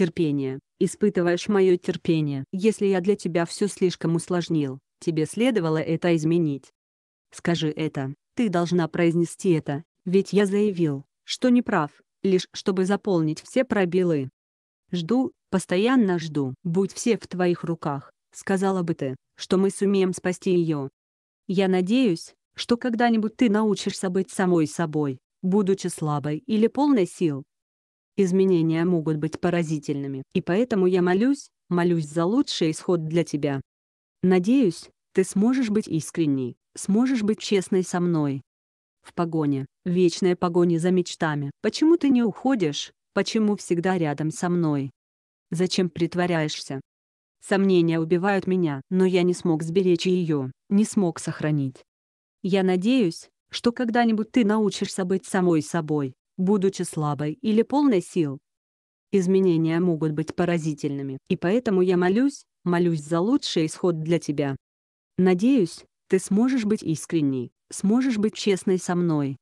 терпение, испытываешь мое терпение. Если я для тебя все слишком усложнил, тебе следовало это изменить. Скажи это, ты должна произнести это, ведь я заявил, что не прав, лишь чтобы заполнить все пробелы. Жду, постоянно жду. Будь все в твоих руках, сказала бы ты, что мы сумеем спасти ее. Я надеюсь, что когда-нибудь ты научишься быть самой собой, будучи слабой или полной сил, Изменения могут быть поразительными, и поэтому я молюсь, молюсь за лучший исход для тебя. Надеюсь, ты сможешь быть искренней, сможешь быть честной со мной. В погоне, вечная погоня за мечтами. Почему ты не уходишь, почему всегда рядом со мной? Зачем притворяешься? Сомнения убивают меня, но я не смог сберечь ее, не смог сохранить. Я надеюсь, что когда-нибудь ты научишься быть самой собой, будучи слабой или полной сил. Изменения могут быть поразительными, и поэтому я молюсь, молюсь за лучший исход для тебя. Надеюсь, ты сможешь быть искренней, сможешь быть честной со мной,